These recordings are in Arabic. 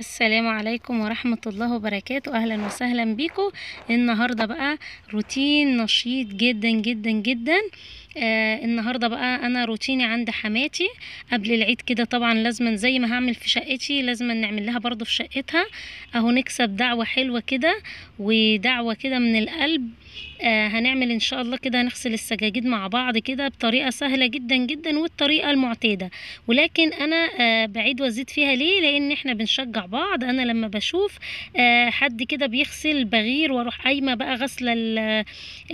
السلام عليكم ورحمة الله وبركاته أهلا وسهلا بيكم النهاردة بقى روتين نشيط جدا جدا جدا آه النهارده بقى انا روتيني عند حماتي قبل العيد كده طبعا لازما زي ما هعمل في شقتي لازما نعمل لها برضو في شقتها اهو نكسب دعوه حلوه كده ودعوه كده من القلب آه هنعمل ان شاء الله كده هنغسل السجاجيد مع بعض كده بطريقه سهله جدا جدا والطريقه المعتاده ولكن انا آه بعيد وزيد فيها ليه لان احنا بنشجع بعض انا لما بشوف آه حد كده بيغسل بغير واروح قايمه بقى غسله آه،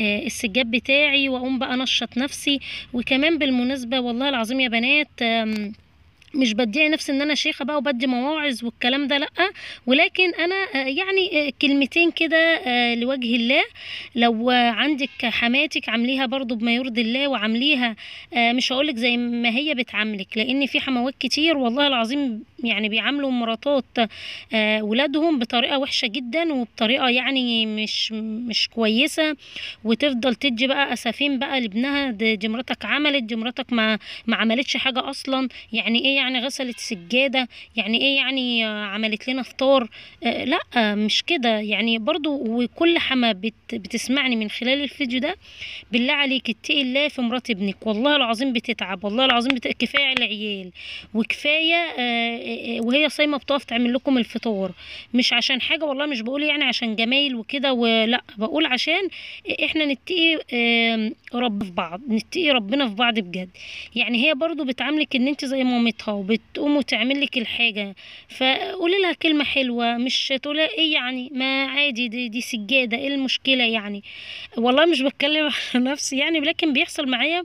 السجاد بتاعي واقوم بقى نشط نفسي نفسي وكمان بالمناسبة والله العظيم يا بنات مش بدعي نفسي ان انا شيخه بقى وبدي مواعظ والكلام ده لا ولكن انا آه، يعني آه، كلمتين كده آه، لوجه الله لو عندك حماتك عامليها برضو بما يرضي الله وعامليها مش هقولك زي ما هي بتعاملك لان في حموات كتير والله العظيم يعني بيعاملوا مراتات آه، ولادهم بطريقه وحشه جدا وبطريقه يعني مش مش كويسه وتفضل تدي بقى اسفين بقى لابنها دي مراتك عملت دي مراتك ما ما عملتش حاجه اصلا يعني ايه يعني غسلت سجاده يعني ايه يعني عملت لنا فطار آه، لا مش كده يعني برضو وكل حما بت بتسمعني من خلال الفيديو ده بالله عليك اتقي الله في مرات ابنك والله العظيم بتتعب والله العظيم بت... كفايه العيال وكفايه آه، وهي صايمه بتقف تعمل لكم الفطار مش عشان حاجه والله مش بقول يعني عشان جمايل وكده ولا بقول عشان احنا نتقي رب في بعض نتقي ربنا في بعض بجد يعني هي برضو بتعاملك ان انت زي مامتها وبتقوم وتعمل لك الحاجه فقولي لها كلمه حلوه مش تقولي ايه يعني ما عادي دي, دي سجاده ايه المشكله يعني والله مش بتكلم على نفسي يعني لكن بيحصل معايا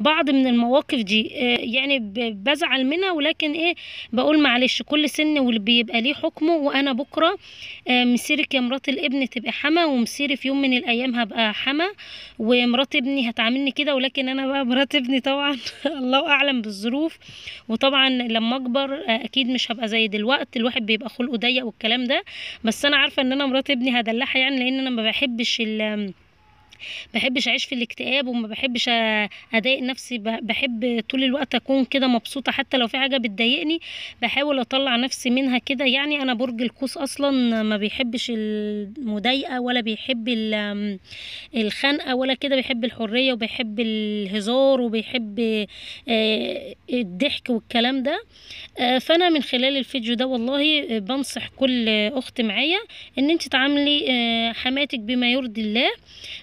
بعض من المواقف دي آه، يعني بزعل منها ولكن ايه بقول بقول معلش كل سن واللي بيبقى ليه حكمه وانا بكره آه، مسيرك يا مرات الابن تبقى حما ومسيري في يوم من الايام هبقى حما ومرات ابني هتعاملني كده ولكن انا بقى مرات ابني طبعا الله اعلم بالظروف وطبعا لما اكبر آه، اكيد مش هبقى زي دلوقت الواحد بيبقى خلقه ضيق والكلام ده بس انا عارفه ان انا مرات ابني هدلعها يعني لان انا ما بحبش ال بحبش اعيش في الاكتئاب وما بحبش اضايق نفسي بحب طول الوقت اكون كده مبسوطه حتى لو في حاجه بتضايقني بحاول اطلع نفسي منها كده يعني انا برج القوس اصلا ما بيحبش المضايقه ولا بيحب الخنقه ولا كده بيحب الحريه وبيحب الهزار وبيحب الضحك والكلام ده فانا من خلال الفيديو ده والله بنصح كل اخت معايا ان انت تعاملي حماتك بما يرضي الله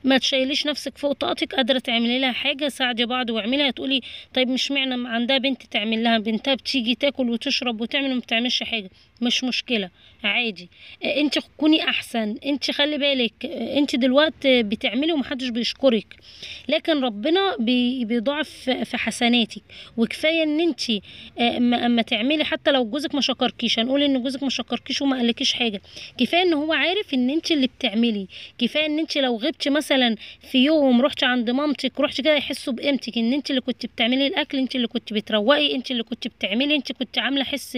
ما تشيليش نفسك فوق طاقتك قادره تعملي لها حاجه ساعدي بعض واعملها تقولي طيب مش معنى عندها بنت تعمل لها بنتها بتيجي تاكل وتشرب وتعمل وما بتعملش حاجه مش مشكله عادي آه، انت كوني احسن انت خلي بالك آه، انت دلوقتي بتعملي ومحدش بيشكرك لكن ربنا بيضاعف في حسناتك وكفايه ان انت آه، اما تعملي حتى لو جوزك ما شكركيش هنقول ان جوزك ما شكركيش وما قالكيش حاجه كفايه ان هو عارف ان انت اللي بتعملي كفايه ان انت لو غبتي مثلا في يوم رحت عند مامتك رحت كده يحسوا بقيمتك ان انت اللي كنت بتعملي الاكل انت اللي كنت بتروقي انت اللي كنت بتعملي انت كنت عامله حس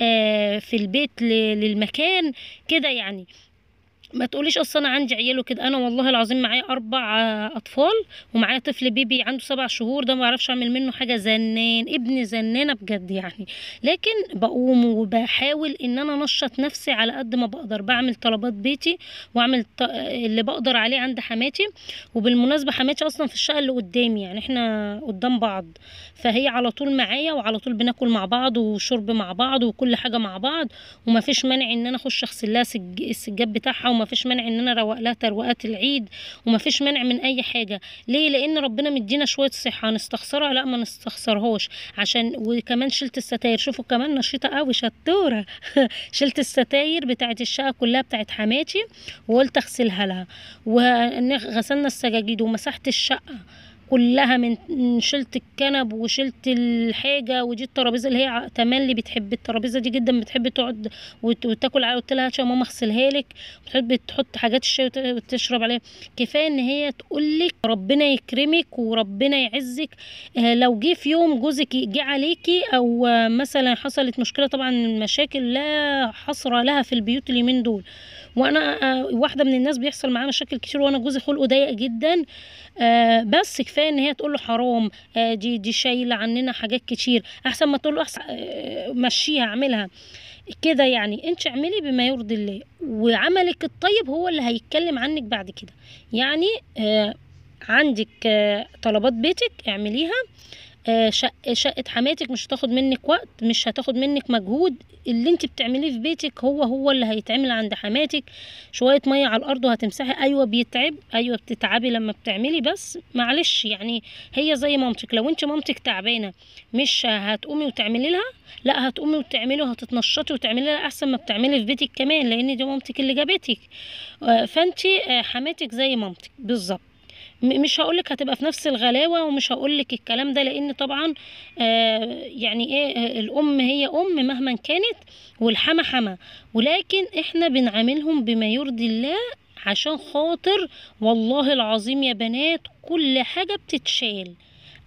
آه، في البيت للمكان كده يعني ما تقوليش اصل انا عندي عيال وكده انا والله العظيم معايا اربع آه، اطفال ومعايا طفل بيبي عنده سبع شهور ده ما اعرفش اعمل منه حاجه زنان ابني زنانه بجد يعني لكن بقوم وبحاول ان انا انشط نفسي على قد ما بقدر بعمل طلبات بيتي واعمل اللي بقدر عليه عند حماتي وبالمناسبه حماتي اصلا في الشقه اللي قدامي يعني احنا قدام بعض فهي على طول معايا وعلى طول بناكل مع بعض وشرب مع بعض وكل حاجه مع بعض ومفيش مانع ان انا اخش اغسل لها السجاد بتاعها وما فيش مانع ان انا اروق لها تروقات العيد وما فيش مانع من اي حاجه ليه لان ربنا مدينا شويه صحه هنستخسرها لا ما نستخسرهاش عشان وكمان شلت الستاير شوفوا كمان نشيطه قوي شطوره شلت الستاير بتاعت الشقه كلها بتاعت حماتي وقلت اغسلها لها وغسلنا السجاجيد ومسحت الشقه كلها من شلت الكنب وشلت الحاجه ودي الترابيزه اللي هي تملي بتحب الترابيزه دي جدا بتحب تقعد وتاكل عليها قلت لها عشان ماما اغسلها لك بتحب تحط حاجات الشاي وتشرب عليها كفايه ان هي تقول لك ربنا يكرمك وربنا يعزك آه، لو جه في يوم جوزك جه عليكي او مثلا حصلت مشكله طبعا مشاكل لا حصر لها في البيوت اليومين دول وانا آه، واحده من الناس بيحصل معاها مشاكل كتير وانا جوزي خلقه ضيق جدا آه بس كفايه ان هي تقول له حرام آه دي دي شايله عننا حاجات كتير احسن ما تقول له احسن آه مشيها اعملها كده يعني انت اعملي بما يرضي الله وعملك الطيب هو اللي هيتكلم عنك بعد كده يعني آه عندك آه طلبات بيتك اعمليها آه، آه، شقة حماتك مش هتاخد منك وقت مش هتاخد منك مجهود اللي انت بتعمليه في بيتك هو هو اللي هيتعمل عند حماتك شوية مية على الأرض وهتمسحي أيوة بيتعب أيوة بتتعبي لما بتعملي بس معلش يعني هي زي مامتك لو انت مامتك تعبانة مش هتقومي وتعملي لها لا هتقومي وتعملي وهتتنشطي وتعملي لها أحسن ما بتعملي في بيتك كمان لأن دي مامتك اللي جابتك آه، فانت حماتك زي مامتك بالظبط مش هقولك هتبقى في نفس الغلاوة ومش هقولك الكلام ده لان طبعا آه، يعني ايه آه، الام هي ام مهما كانت والحما حما ولكن احنا بنعاملهم بما يرضي الله عشان خاطر والله العظيم يا بنات كل حاجة بتتشال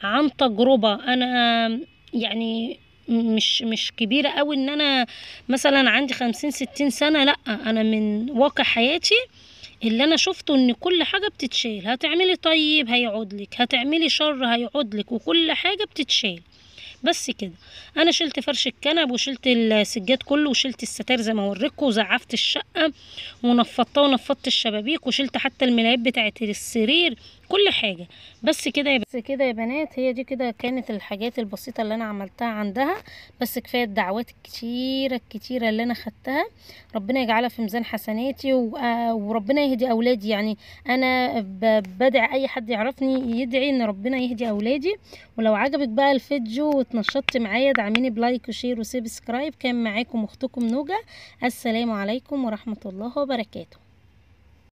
عن تجربة انا يعني مش مش كبيرة قوي ان انا مثلا عندي خمسين ستين سنة لا انا من واقع حياتي اللي انا شفته ان كل حاجة بتتشال هتعملي طيب لك هتعملي شر لك وكل حاجة بتتشال بس كده انا شلت فرش الكنب وشلت السجاد كله وشلت الستار زي ما اوريكم وزعفت الشقه ونفضتها ونفضت الشبابيك وشلت حتى الملايات بتاعه السرير كل حاجه بس كده يا بس كده يا بنات هي دي كده كانت الحاجات البسيطه اللي انا عملتها عندها بس كفايه الدعوات الكتيره الكتيره اللي انا خدتها ربنا يجعلها في ميزان حسناتي آه، وربنا يهدي اولادي يعني انا بدعي اي حد يعرفني يدعي ان ربنا يهدي اولادي ولو عجبك بقى الفيديو واتنشطت معايا دعميني بلايك وشير وسبسكرايب كان معاكم اختكم نوجه السلام عليكم ورحمه الله وبركاته